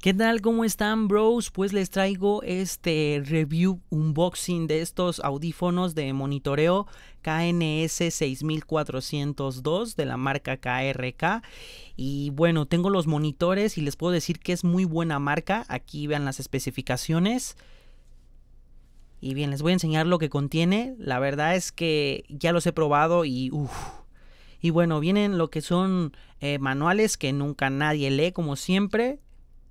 ¿Qué tal? ¿Cómo están, bros? Pues les traigo este review unboxing de estos audífonos de monitoreo KNS 6402 de la marca KRK. Y bueno, tengo los monitores y les puedo decir que es muy buena marca. Aquí vean las especificaciones. Y bien, les voy a enseñar lo que contiene. La verdad es que ya los he probado y Y bueno, vienen lo que son eh, manuales que nunca nadie lee, como siempre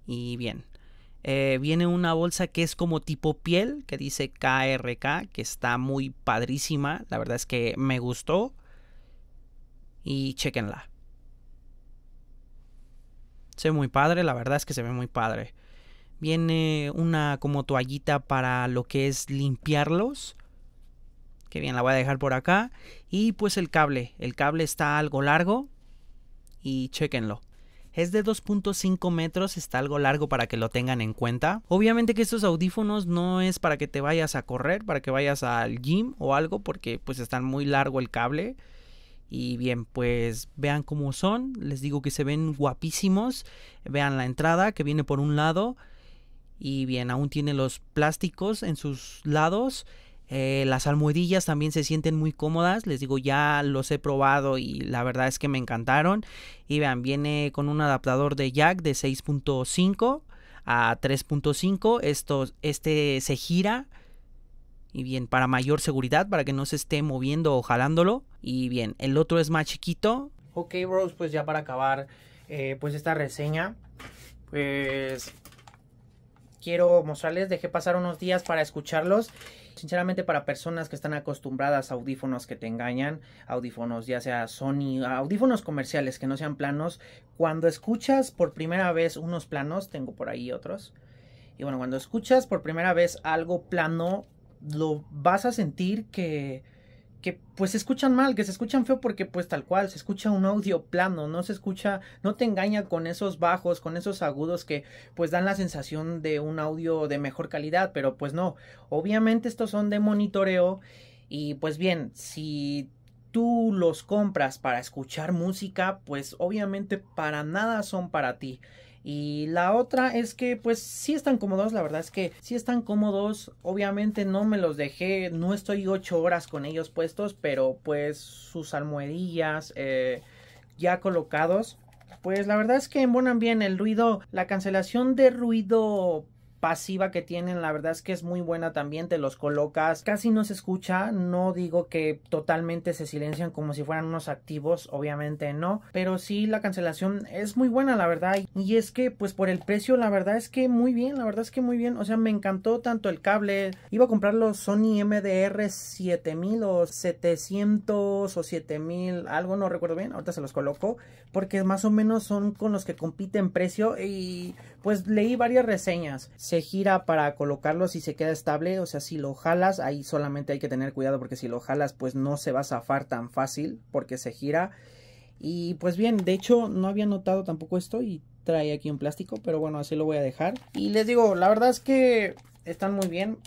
y bien. Eh, viene una bolsa que es como tipo piel, que dice KRK, que está muy padrísima. La verdad es que me gustó. Y chequenla. Se ve muy padre, la verdad es que se ve muy padre. Viene una como toallita para lo que es limpiarlos. Que bien, la voy a dejar por acá. Y pues el cable. El cable está algo largo. Y chequenlo. Es de 2.5 metros, está algo largo para que lo tengan en cuenta. Obviamente que estos audífonos no es para que te vayas a correr, para que vayas al gym o algo, porque pues están muy largo el cable. Y bien, pues vean cómo son. Les digo que se ven guapísimos. Vean la entrada que viene por un lado. Y bien, aún tiene los plásticos en sus lados. Eh, las almohadillas también se sienten muy cómodas, les digo, ya los he probado y la verdad es que me encantaron. Y vean, viene con un adaptador de jack de 6.5 a 3.5, este se gira. Y bien, para mayor seguridad, para que no se esté moviendo o jalándolo. Y bien, el otro es más chiquito. Ok, bros, pues ya para acabar eh, pues esta reseña, pues quiero mostrarles. Dejé pasar unos días para escucharlos. Sinceramente, para personas que están acostumbradas a audífonos que te engañan, audífonos ya sea Sony, audífonos comerciales que no sean planos, cuando escuchas por primera vez unos planos, tengo por ahí otros. Y bueno, cuando escuchas por primera vez algo plano, lo vas a sentir que que pues se escuchan mal, que se escuchan feo porque pues tal cual, se escucha un audio plano, no se escucha, no te engaña con esos bajos, con esos agudos que pues dan la sensación de un audio de mejor calidad, pero pues no, obviamente estos son de monitoreo y pues bien, si tú los compras para escuchar música, pues obviamente para nada son para ti. Y la otra es que pues sí están cómodos, la verdad es que sí están cómodos. Obviamente no me los dejé, no estoy ocho horas con ellos puestos, pero pues sus almohadillas eh, ya colocados. Pues la verdad es que embonan bien el ruido, la cancelación de ruido pasiva que tienen, la verdad es que es muy buena también, te los colocas, casi no se escucha, no digo que totalmente se silencian como si fueran unos activos, obviamente no, pero sí la cancelación es muy buena, la verdad, y es que pues por el precio, la verdad es que muy bien, la verdad es que muy bien, o sea, me encantó tanto el cable, iba a comprar los Sony MDR 7000 o 700 o 7000, algo no recuerdo bien, ahorita se los coloco, porque más o menos son con los que compiten precio y pues leí varias reseñas, se gira para colocarlo si se queda estable, o sea, si lo jalas, ahí solamente hay que tener cuidado porque si lo jalas pues no se va a zafar tan fácil porque se gira. Y pues bien, de hecho no había notado tampoco esto y trae aquí un plástico, pero bueno, así lo voy a dejar. Y les digo, la verdad es que están muy bien.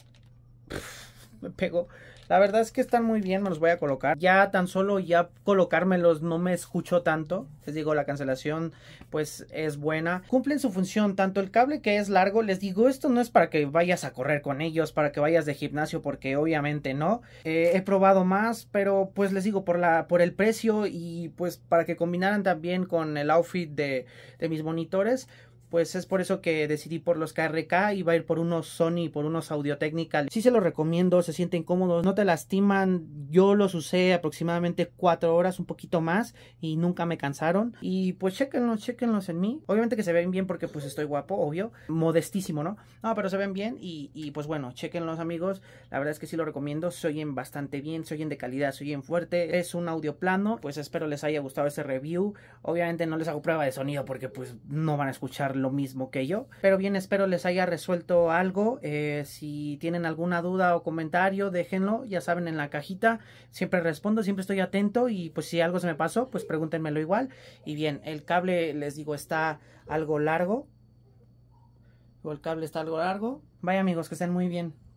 me pego. La verdad es que están muy bien, me los voy a colocar. Ya tan solo ya colocármelos no me escucho tanto. Les digo, la cancelación pues es buena. Cumplen su función, tanto el cable que es largo, les digo, esto no es para que vayas a correr con ellos, para que vayas de gimnasio, porque obviamente no. Eh, he probado más, pero pues les digo, por, la, por el precio y pues para que combinaran también con el outfit de, de mis monitores, pues es por eso que decidí por los KRK y a ir por unos Sony, por unos Audio Technical. Sí se los recomiendo, se sienten cómodos, no te lastiman. Yo los usé aproximadamente 4 horas, un poquito más y nunca me cansaron. Y pues chequenlos, chequenlos en mí. Obviamente que se ven bien porque pues estoy guapo, obvio. Modestísimo, ¿no? No, pero se ven bien y, pues bueno, chequenlos amigos. La verdad es que sí lo recomiendo, se oyen bastante bien, se oyen de calidad, se oyen fuerte. Es un audio plano, pues espero les haya gustado este review. Obviamente no les hago prueba de sonido porque pues no van a escuchar lo mismo que yo. Pero bien, espero les haya resuelto algo. Eh, si tienen alguna duda o comentario, déjenlo, ya saben, en la cajita. Siempre respondo, siempre estoy atento y pues si algo se me pasó, pues pregúntenmelo igual. Y bien, el cable, les digo, está algo largo. O el cable está algo largo. Vaya amigos, que estén muy bien.